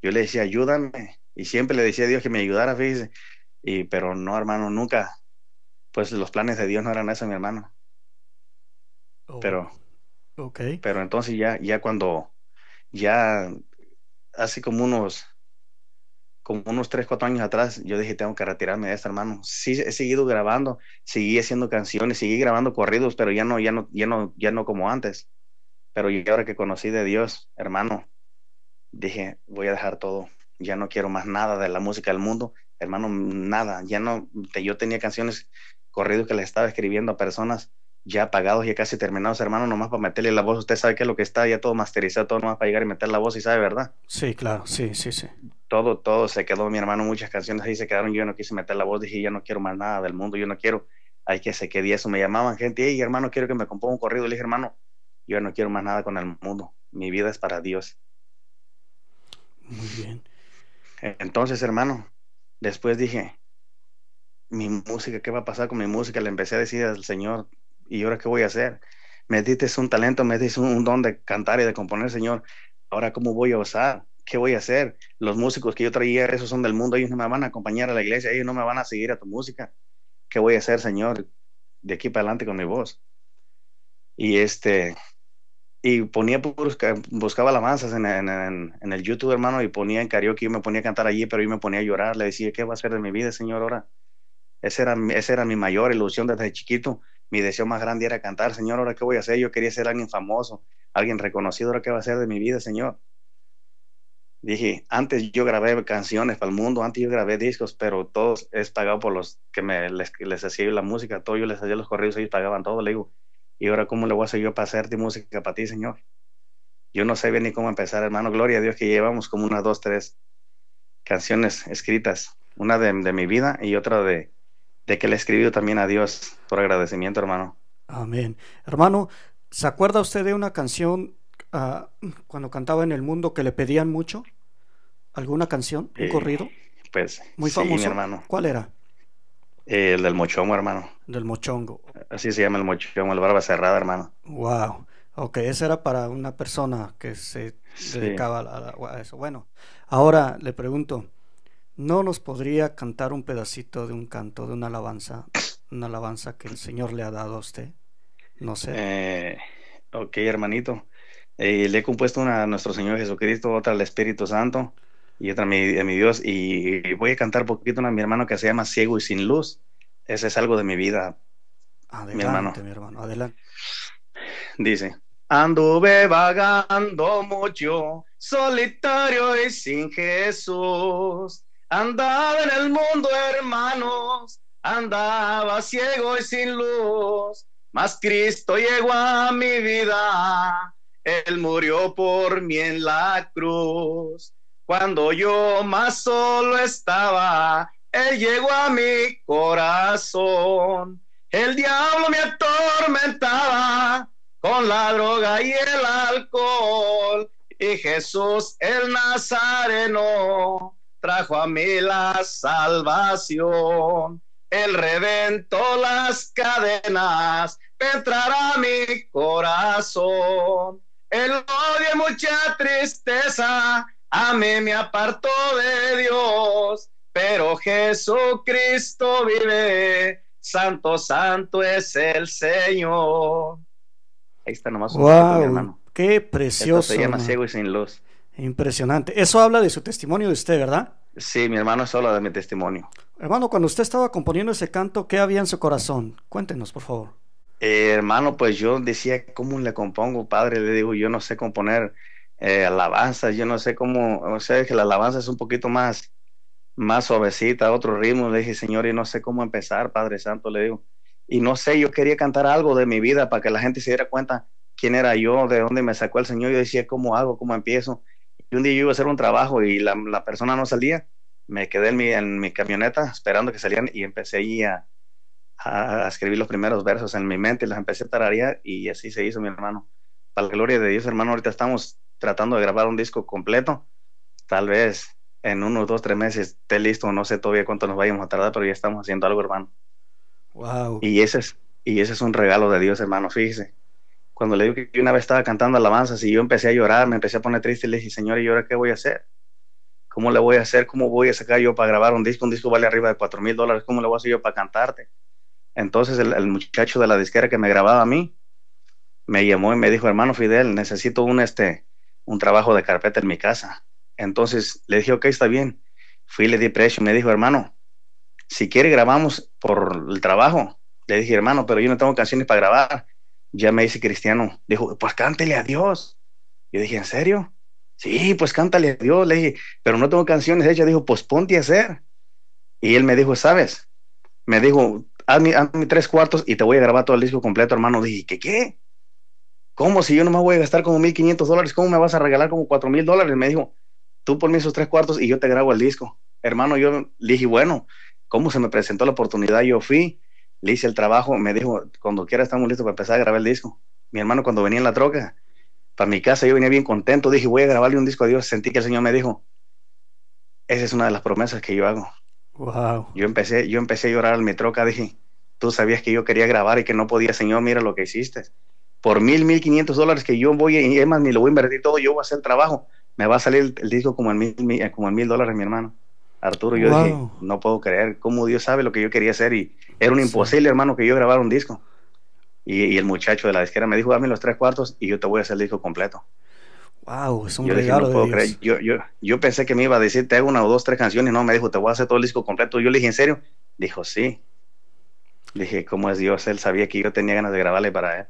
Yo le decía, ayúdame. Y siempre le decía a Dios que me ayudara, fíjese. Y, pero no, hermano, nunca. Pues los planes de Dios no eran eso, mi hermano. pero, okay. pero entonces ya, ya cuando, ya hace como unos como unos 3, 4 años atrás, yo dije, tengo que retirarme de esto, hermano. Sí, he seguido grabando, seguí haciendo canciones, seguí grabando corridos, pero ya no, ya no, ya no, ya no como antes. Pero yo ahora que conocí de Dios, hermano, dije, voy a dejar todo. Ya no quiero más nada de la música del mundo, hermano, nada. Ya no, yo tenía canciones corridos que les estaba escribiendo a personas ya pagados, ya casi terminados, hermano, nomás para meterle la voz. Usted sabe que lo que está ya todo masterizado, todo nomás para llegar y meter la voz y sabe, ¿verdad? Sí, claro, sí, sí, sí. Todo, todo se quedó, mi hermano, muchas canciones ahí se quedaron, yo no quise meter la voz, dije, yo no quiero más nada del mundo, yo no quiero, hay que se quede eso. Me llamaban gente, hey, hermano, quiero que me componga un corrido. Le dije, hermano, yo no quiero más nada con el mundo, mi vida es para Dios. Muy bien. Entonces, hermano, después dije, mi música, ¿qué va a pasar con mi música? Le empecé a decir al Señor, ¿y ahora qué voy a hacer? Me diste un talento, me diste un don de cantar y de componer, Señor. Ahora, ¿cómo voy a usar? ¿Qué voy a hacer? Los músicos que yo traía, esos son del mundo, ellos no me van a acompañar a la iglesia, ellos no me van a seguir a tu música. ¿Qué voy a hacer, Señor? De aquí para adelante con mi voz. Y este, y ponía, buscaba alabanzas en, el YouTube, hermano, y ponía en karaoke, yo me ponía a cantar allí, pero yo me ponía a llorar, le decía, ¿qué va a ser de mi vida, Señor, ahora? era, esa era mi mayor ilusión desde chiquito, mi deseo más grande era cantar, Señor, ahora qué voy a hacer, yo quería ser alguien famoso, alguien reconocido, ahora qué va a ser de mi vida, Señor. Dije, antes yo grabé canciones para el mundo, antes yo grabé discos, pero todos es pagado por los que me, les, les hacía la música, todo yo les hacía los correos, ellos pagaban todo, le digo, ¿y ahora cómo le voy a hacer yo para hacerte música para ti, Señor? Yo no sé bien ni cómo empezar, hermano, gloria a Dios que llevamos como unas dos, tres canciones escritas, una de mi vida y otra de, de que le he escrito también a Dios por agradecimiento, hermano. Amén. Hermano, ¿se acuerda usted de una canción ah, cuando cantaba en el mundo que le pedían mucho? ¿Alguna canción? ¿Un eh, corrido? Pues, muy sí, famoso. hermano. ¿Cuál era? Eh, el del mochongo, hermano. Del mochongo. Así se llama el mochongo, el barba cerrada, hermano. Wow. Ok, esa era para una persona que se dedicaba a, eso. Bueno, ahora le pregunto, no nos podría cantar un pedacito de un canto, de una alabanza, una alabanza que el Señor le ha dado a usted. No sé. Eh, ok, hermanito. Eh, le he compuesto una a nuestro Señor Jesucristo, otra al Espíritu Santo y otra a mi, Dios. Y voy a cantar poquito una a mi hermano que se llama Ciego y sin luz. Ese es algo de mi vida. Adelante, mi hermano. Mi hermano adelante. Dice. Anduve vagando mucho, solitario y sin Jesús Andaba en el mundo, hermanos, andaba ciego y sin luz, mas Cristo llegó a mi vida, Él murió por mí en la cruz. Cuando yo más solo estaba, Él llegó a mi corazón. El diablo me atormentaba con la droga y el alcohol, y Jesús el Nazareno trajo a mí la salvación. Él reventó las cadenas, a mi corazón. El odio y mucha tristeza, a mí me apartó de Dios, pero Jesucristo vive, santo, santo es el Señor. Ahí está nomás un wow, hermano. Qué precioso. se llama Ciego y sin luz. Impresionante. Eso habla de su testimonio de usted, ¿verdad? Sí, mi hermano, eso habla de mi testimonio. Hermano, cuando usted estaba componiendo ese canto, ¿qué había en su corazón? Cuéntenos, por favor. Eh, hermano, pues yo decía, ¿cómo le compongo, padre? Le digo, yo no sé componer eh, alabanzas, yo no sé cómo, o sea, que la alabanza es un poquito más, más suavecita, otro ritmo. Le dije, Señor, y no sé cómo empezar, Padre Santo, le digo. Y no sé, yo quería cantar algo de mi vida para que la gente se diera cuenta quién era yo, de dónde me sacó el Señor. Yo decía, ¿cómo hago? ¿Cómo empiezo? Y un día yo iba a hacer un trabajo y la, persona no salía. Me quedé en mi, camioneta esperando que salían y empecé ahí a, escribir los primeros versos en mi mente y los empecé a tararear y así se hizo, mi hermano. Para la gloria de Dios, hermano, ahorita estamos tratando de grabar un disco completo. Tal vez en unos dos, tres meses esté listo, no sé todavía cuánto nos vayamos a tardar, pero ya estamos haciendo algo, hermano. Wow. Y ese es, y ese es un regalo de Dios, hermano, fíjese cuando le digo que una vez estaba cantando alabanzas y yo empecé a llorar, me empecé a poner triste y le dije, Señor, ¿y ahora qué voy a hacer? ¿Cómo le voy a hacer? ¿Cómo voy a sacar yo para grabar un disco? Un disco vale arriba de cuatro mil dólares, ¿cómo le voy a hacer yo para cantarte? Entonces el, muchacho de la disquera que me grababa a mí me llamó y me dijo, hermano Fidel, necesito un, este, un trabajo de carpeta en mi casa. Entonces le dije, ok, está bien. Fui le di precio. Me dijo, hermano, si quiere grabamos por el trabajo. Le dije, hermano, pero yo no tengo canciones para grabar ya me dice Cristiano, dijo, pues cántale a Dios. Yo dije, ¿en serio? Sí, pues cántale a Dios. Le dije, pero no tengo canciones hechas. Dijo, pues ponte a hacer. Y él me dijo, ¿sabes? Me dijo, hazme, tres cuartos y te voy a grabar todo el disco completo, hermano. Dije, ¿qué qué? ¿Cómo si yo no me voy a gastar como 1.500 dólares? ¿Cómo me vas a regalar como mil dólares? Me dijo, tú ponme esos tres cuartos y yo te grabo el disco. Hermano, yo le dije, bueno, ¿cómo se me presentó la oportunidad? Yo fui, le hice el trabajo, me dijo, cuando quiera estamos listos para empezar a grabar el disco. Mi hermano cuando venía en la troca, para mi casa yo venía bien contento, dije, voy a grabarle un disco a Dios, sentí que el Señor me dijo, esa es una de las promesas que yo hago. Wow. Yo empecé, yo empecé a llorar al mi troca, dije, tú sabías que yo quería grabar y que no podía, Señor, mira lo que hiciste. Por mil, mil quinientos dólares que yo voy, y además más, ni lo voy a invertir todo, yo voy a hacer el trabajo. Me va a salir el, disco como en mil, como en mil dólares, mi hermano. Arturo, yo dije, no puedo creer cómo Dios sabe lo que yo quería hacer y era un imposible, hermano, que yo grabara un disco. Y, el muchacho de la izquierda me dijo, dame los tres cuartos y yo te voy a hacer el disco completo. Wow, es un yo regalo Yo, yo, pensé que me iba a decir, te hago una o dos, tres canciones. No, me dijo, te voy a hacer todo el disco completo. Yo le dije, ¿en serio? Dijo, sí. Le dije, ¿cómo es Dios? Él sabía que yo tenía ganas de grabarle para él.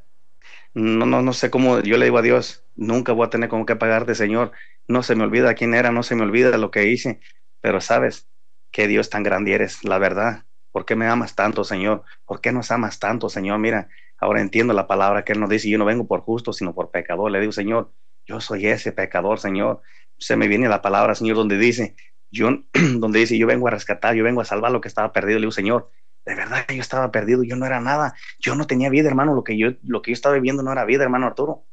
No, no, no sé cómo. Yo le digo a Dios, nunca voy a tener como que pagarte, Señor. No se me olvida quién era, no se me olvida lo que hice. Pero sabes, que Dios tan grande eres, la verdad. ¿Por qué me amas tanto, Señor? ¿Por qué nos amas tanto, Señor? Mira, ahora entiendo la palabra que Él nos dice, yo no vengo por justo, sino por pecador. Le digo, Señor, yo soy ese pecador, Señor. Se me viene la palabra, Señor, donde dice, yo, donde dice, yo vengo a rescatar, yo vengo a salvar lo que estaba perdido. Le digo, Señor, de verdad yo estaba perdido, yo no era nada, yo no tenía vida, hermano, lo que yo, lo que yo estaba viviendo no era vida, hermano Arturo.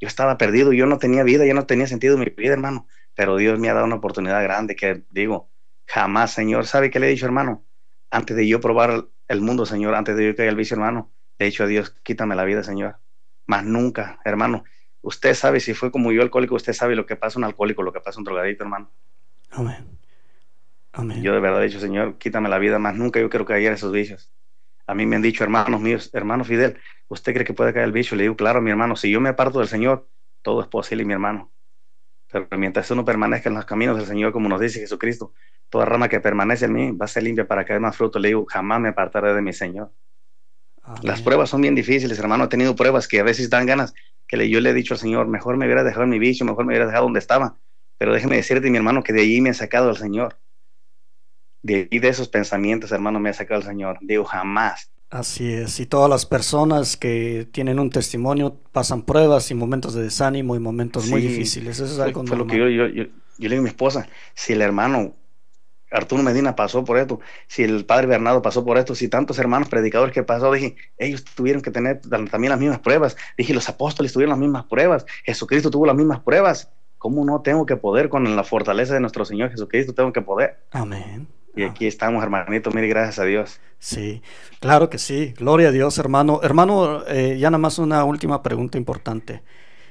Yo estaba perdido, yo no tenía vida, yo no tenía sentido mi vida, hermano. Pero Dios me ha dado una oportunidad grande que digo, jamás, Señor, ¿sabe qué le he dicho, hermano? antes de yo probar el mundo, Señor, antes de yo caer el vicio, hermano, le he dicho a Dios, quítame la vida, Señor. Más nunca, hermano. Usted sabe, si fue como yo alcohólico, usted sabe lo que pasa un alcohólico, lo que pasa un drogadito, hermano. Amén. Yo de verdad he dicho, Señor, quítame la vida, más nunca yo quiero caer en esos vicios. A mí me han dicho, hermanos míos, hermano Fidel, ¿usted cree que puede caer el vicio? Le digo, claro, mi hermano, si yo me aparto del Señor, todo es posible, mi hermano. Pero mientras uno permanezca en los caminos del Señor, como nos dice Jesucristo, toda rama que permanece en mí va a ser limpia para que haya más fruto. Le digo, jamás me apartaré de mi Señor. Las pruebas son bien difíciles, hermano. He tenido pruebas que a veces dan ganas, que yo le he dicho al Señor, mejor me hubiera dejado mi bicho mejor me hubiera dejado donde estaba. Pero déjeme decirte, mi hermano, que de allí me ha sacado el Señor. De allí de esos pensamientos, hermano, me ha sacado el Señor. Digo, jamás Así es, y todas las personas que tienen un testimonio pasan pruebas y momentos de desánimo y momentos muy difíciles. Eso es algo Lo que yo, le digo a mi esposa, si el hermano Arturo Medina pasó por esto, si el padre Bernardo pasó por esto, si tantos hermanos predicadores que pasó, dije, ellos tuvieron que tener también las mismas pruebas. Dije, los apóstoles tuvieron las mismas pruebas, Jesucristo tuvo las mismas pruebas. ¿Cómo no tengo que poder con la fortaleza de nuestro Señor Jesucristo? Tengo que poder. Amén. Y aquí estamos, hermanito, mire, gracias a Dios. Sí, claro que sí, gloria a Dios, hermano. Hermano, eh, ya nada más una última pregunta importante.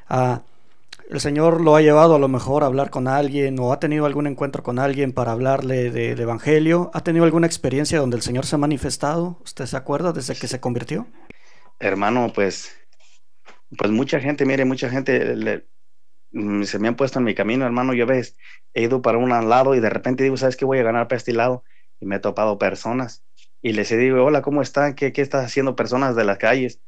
Ah, el Señor lo ha llevado a lo mejor a hablar con alguien o ha tenido algún encuentro con alguien para hablarle del Evangelio. ¿Ha tenido alguna experiencia donde el Señor se ha manifestado? ¿Usted se acuerda desde que se convirtió? Hermano, pues, pues mucha gente, mire, mucha gente le, Mm, se me han puesto en mi camino, hermano. Yo ves he ido para un lado y de repente digo, ¿sabes qué? Voy a ganar para este lado. Y me he topado personas. Y les he dicho, hola, ¿cómo están? ¿Qué, qué estás haciendo personas de las calles?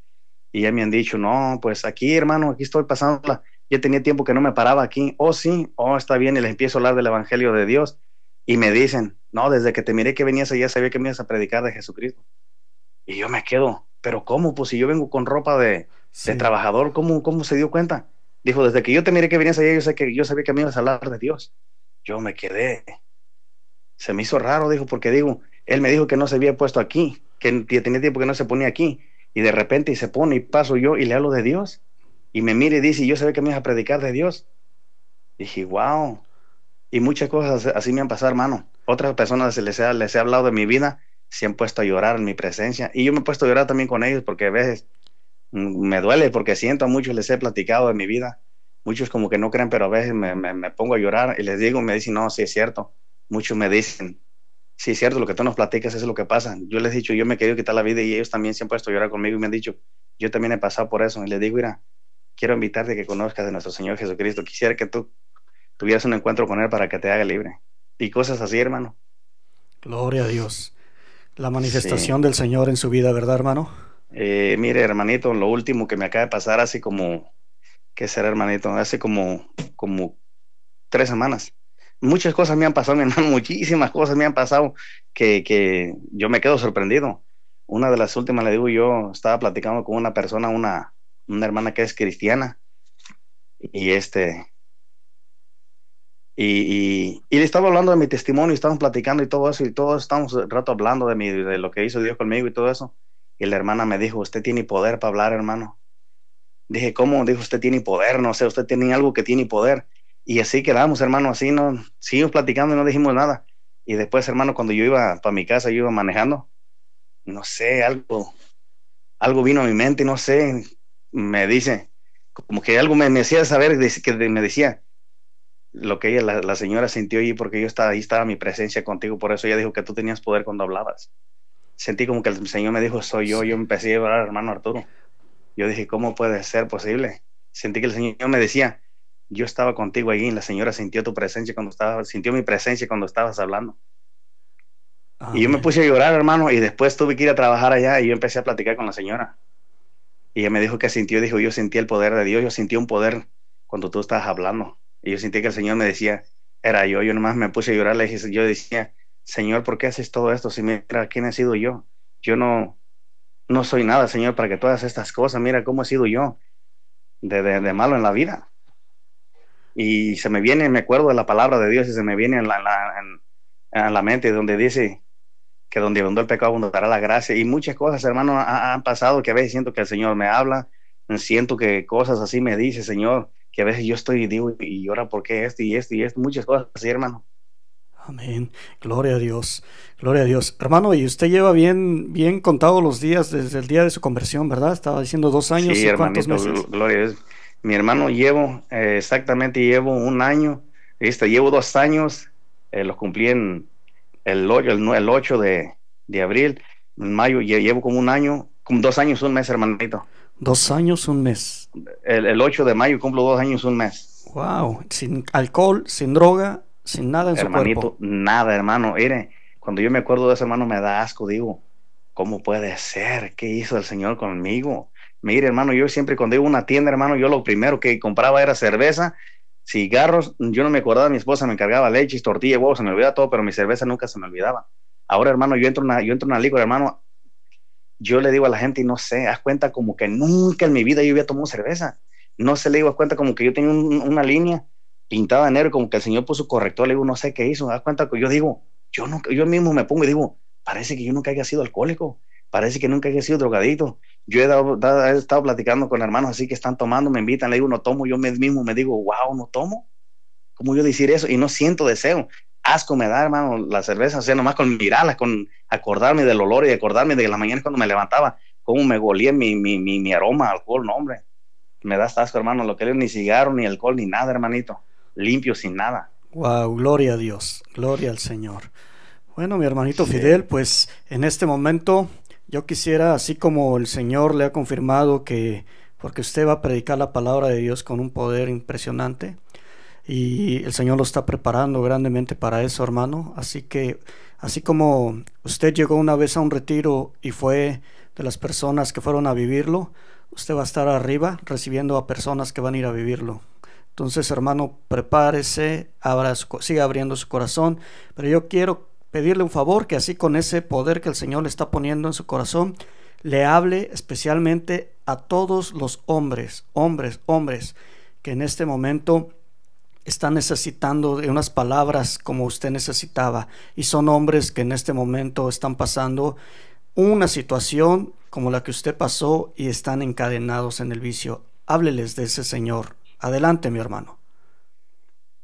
Y ya me han dicho, no, pues aquí, hermano, aquí estoy pasándola. Ya tenía tiempo que no me paraba aquí. Oh, sí, oh, está bien. Y les empiezo a hablar del Evangelio de Dios. Y me dicen, no, desde que te miré que venías allá sabía que me ibas a predicar de Jesucristo. Y yo me quedo, pero ¿cómo? Pues si yo vengo con ropa de, trabajador, ¿cómo, ¿cómo se dio cuenta? Dijo, desde que yo te miré que venías allá, yo, sé que, yo sabía que me ibas a hablar de Dios. Yo me quedé. Se me hizo raro, dijo, porque digo, él me dijo que no se había puesto aquí, que tenía tiempo que no se ponía aquí. Y de repente y se pone y paso yo y le hablo de Dios. Y me mire y dice, yo sabía que me ibas a predicar de Dios. Dije, wow. Y muchas cosas así me han pasado, hermano. Otras personas les les he hablado de mi vida, se han puesto a llorar en mi presencia. Y yo me he puesto a llorar también con ellos porque a veces me duele porque siento a muchos, les he platicado de mi vida. Muchos como que no creen, pero a veces me, pongo a llorar y les digo, me dicen, no, sí es cierto. Muchos me dicen, sí es cierto, lo que tú nos platicas es lo que pasa. Yo les he dicho, yo me he querido quitar la vida y ellos también se han puesto a llorar conmigo y me han dicho, yo también he pasado por eso. Y les digo, mira, quiero invitarte a que conozcas a nuestro Señor Jesucristo. Quisiera que tú tuvieras un encuentro con Él para que te haga libre. Y cosas así, hermano. Gloria a Dios. La manifestación del Señor en su vida, ¿verdad, hermano? Eh, mire, hermanito, lo último que me acaba de pasar hace como, ¿qué será, hermanito? Hace como, como tres semanas. Muchas cosas me han pasado, hermano, muchísimas cosas me han pasado que, que yo me quedo sorprendido. Una de las últimas, le digo, yo estaba platicando con una persona, una, una hermana que es cristiana, y este, y, y, le estaba hablando de mi testimonio, y estábamos platicando y todo eso, y todos estábamos rato hablando de, mi, de lo que hizo Dios conmigo y todo eso. Y la hermana me dijo, usted tiene poder para hablar, hermano. Dije, ¿cómo? Dijo, usted tiene poder, no sé, usted tiene algo que tiene poder. Y así quedamos, hermano, así, no, seguimos platicando y no dijimos nada. Y después, hermano, cuando yo iba para mi casa, yo iba manejando, no sé, algo, algo vino a mi mente, no sé, me dice, como que algo me, decía saber, que me decía, lo que ella, la, señora sintió allí, porque yo estaba, ahí estaba mi presencia contigo, por eso ella dijo que tú tenías poder cuando hablabas sentí como que el Señor me dijo, soy yo, yo empecé a llorar, hermano Arturo. Yo dije, ¿cómo puede ser posible? Sentí que el Señor me decía, yo estaba contigo allí, y la señora sintió tu presencia cuando estaba sintió mi presencia cuando estabas hablando. Y yo me puse a llorar, hermano, y después tuve que ir a trabajar allá y yo empecé a platicar con la señora. Y ella me dijo que sintió, dijo, yo sentí el poder de Dios, yo sentí un poder cuando tú estabas hablando. Y yo sentí que el Señor me decía, era yo, yo nomás me puse a llorar, le dije, yo decía, Señor, ¿por qué haces todo esto? Si mira quién he sido yo. Yo no, no soy nada, Señor, para que todas estas cosas, mira cómo he sido yo de, malo en la vida. Y se me viene, me acuerdo de la palabra de Dios y se me viene en la, en, mente donde dice que donde abundó el pecado abundará la gracia. Y muchas cosas, hermano, han pasado que a veces siento que el Señor me habla, siento que cosas así me dice, Señor, que a veces yo estoy y digo, y ahora, ¿por qué esto y esto y esto? Muchas cosas así, hermano. Amén. Gloria a Dios. Gloria a Dios. Hermano, y usted lleva bien, bien contados los días desde el día de su conversión, ¿verdad? Estaba diciendo dos años y cuántos meses. Gloria a Dios. Mi hermano, llevo, eh, exactamente llevo un año. ¿Viste? llevo dos años. Eh, los cumplí en el, 8 de, abril. En mayo llevo como un año, como dos años, un mes, hermanito. Dos años, un mes. El, el 8 de mayo cumplo dos años, un mes. Wow. Sin alcohol, sin droga sin nada en su cuerpo. Nada, hermano. Mire, cuando yo me acuerdo de ese hermano me da asco, digo, ¿cómo puede ser? ¿Qué hizo el Señor conmigo? Mire, hermano, yo siempre cuando iba a una tienda, hermano, yo lo primero que compraba era cerveza, cigarros. Yo no me acordaba, mi esposa me encargaba leches, tortilla, huevos, se me olvidaba todo, pero mi cerveza nunca se me olvidaba. Ahora, hermano, yo entro en yo entro una licor, hermano. Yo le digo a la gente y no sé, haz cuenta como que nunca en mi vida yo había tomado cerveza. No se le digo, haz cuenta como que yo tenía una línea pintaba de negro, como que el señor puso corrector, le digo, no sé qué hizo, da cuenta que yo digo, yo, nunca, yo mismo me pongo y digo, parece que yo nunca haya sido alcohólico, parece que nunca haya sido drogadito. Yo he, estado platicando con hermanos así que están tomando, me invitan, le digo, no tomo, yo mismo me digo, wow, no tomo. ¿Cómo yo decir eso? Y no siento deseo. Asco me da, hermano, la cerveza, o sea, nomás con mirarla, con acordarme del olor y acordarme de las mañanas cuando me levantaba, cómo me golía mi, mi, mi, aroma alcohol, no, hombre. Me da asco, hermano, lo que ni cigarro, ni alcohol, ni nada, hermanito limpio, sin nada. Wow, gloria a Dios, gloria al Señor. Bueno, mi hermanito Fidel, pues en este momento yo quisiera, así como el Señor le ha confirmado que, porque usted va a predicar la palabra de Dios con un poder impresionante, y el Señor lo está preparando grandemente para eso, hermano. Así que, así como usted llegó una vez a un retiro y fue de las personas que fueron a vivirlo, usted va a estar arriba recibiendo a personas que van a ir a vivirlo. Entonces, hermano, prepárese, abra siga abriendo su corazón, pero yo quiero pedirle un favor que así con ese poder que el Señor le está poniendo en su corazón, le hable especialmente a todos los hombres, hombres, hombres, que en este momento están necesitando de unas palabras como usted necesitaba. Y son hombres que en este momento están pasando una situación como la que usted pasó y están encadenados en el vicio. Hábleles de ese Señor. Adelante, mi hermano.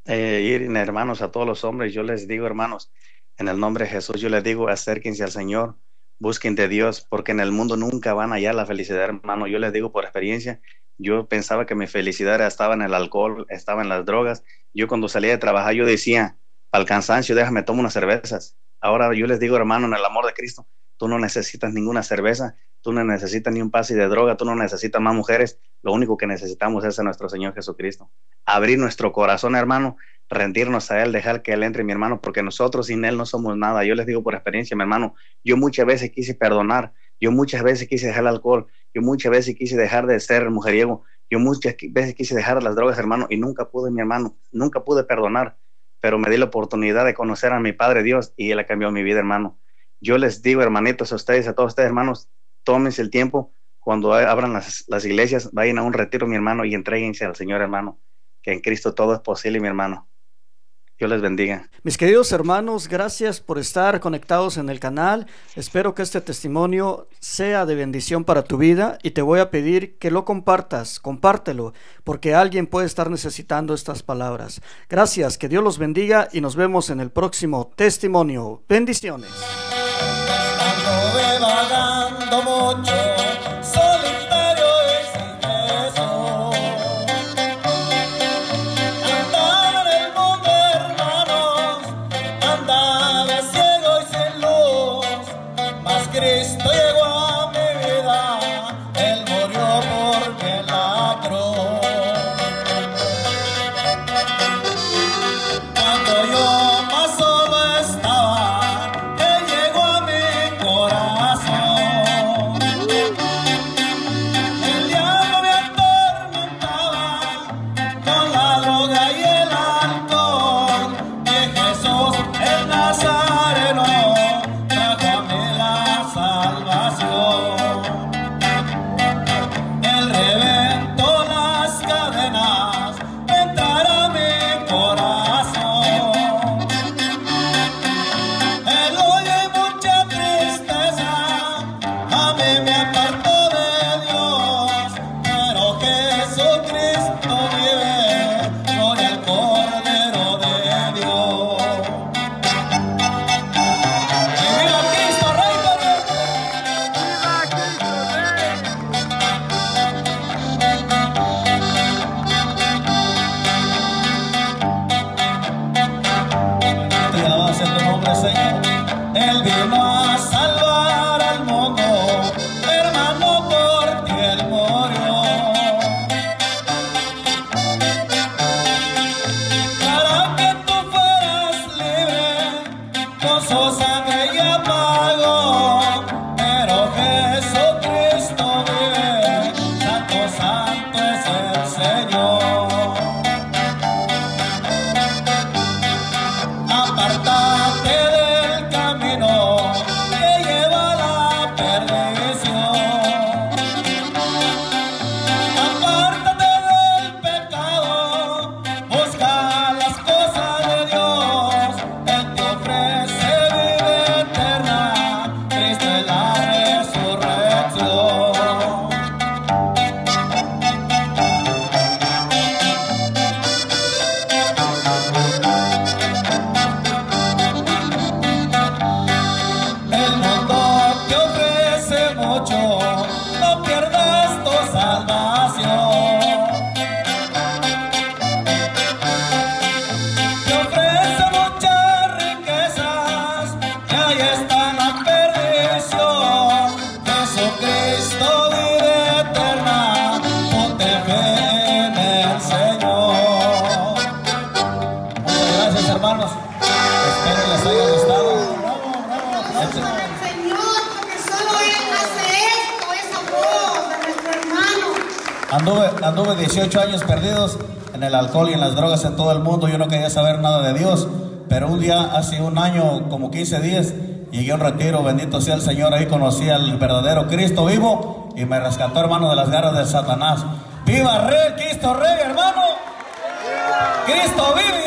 Eh, ir, hermanos, a todos los hombres, yo les digo, hermanos, en el nombre de Jesús, yo les digo, acérquense al Señor, busquen de Dios, porque en el mundo nunca van a hallar la felicidad, hermano. Yo les digo por experiencia, yo pensaba que mi felicidad estaba en el alcohol, estaba en las drogas. Yo cuando salía de trabajar, yo decía, al cansancio, déjame tomo unas cervezas. Ahora yo les digo, hermano, en el amor de Cristo, tú no necesitas ninguna cerveza, tú no necesitas ni un pase de droga, tú no necesitas más mujeres, lo único que necesitamos es a nuestro Señor Jesucristo. Abrir nuestro corazón, hermano, rendirnos a Él, dejar que Él entre, mi hermano, porque nosotros sin Él no somos nada. Yo les digo por experiencia, mi hermano, yo muchas veces quise perdonar, yo muchas veces quise dejar el alcohol, yo muchas veces quise dejar de ser mujeriego, yo muchas veces quise dejar las drogas, hermano, y nunca pude, mi hermano, nunca pude perdonar, pero me di la oportunidad de conocer a mi Padre Dios y Él ha cambiado mi vida, hermano. Yo les digo, hermanitos, a ustedes, a todos ustedes, hermanos, tómense el tiempo. Cuando abran las, las iglesias, vayan a un retiro, mi hermano, y entreguense al Señor, hermano, que en Cristo todo es posible, mi hermano. Dios les bendiga. Mis queridos hermanos, gracias por estar conectados en el canal. Espero que este testimonio sea de bendición para tu vida y te voy a pedir que lo compartas, compártelo, porque alguien puede estar necesitando estas palabras. Gracias, que Dios los bendiga y nos vemos en el próximo testimonio. Bendiciones va vagando mucho el alcohol y en las drogas en todo el mundo, yo no quería saber nada de Dios. Pero un día, hace un año, como 15 días, llegué a un retiro, bendito sea el Señor, ahí conocí al verdadero Cristo vivo y me rescató, hermano, de las garras de Satanás. ¡Viva Rey, Cristo Rey, hermano! ¡Cristo vivo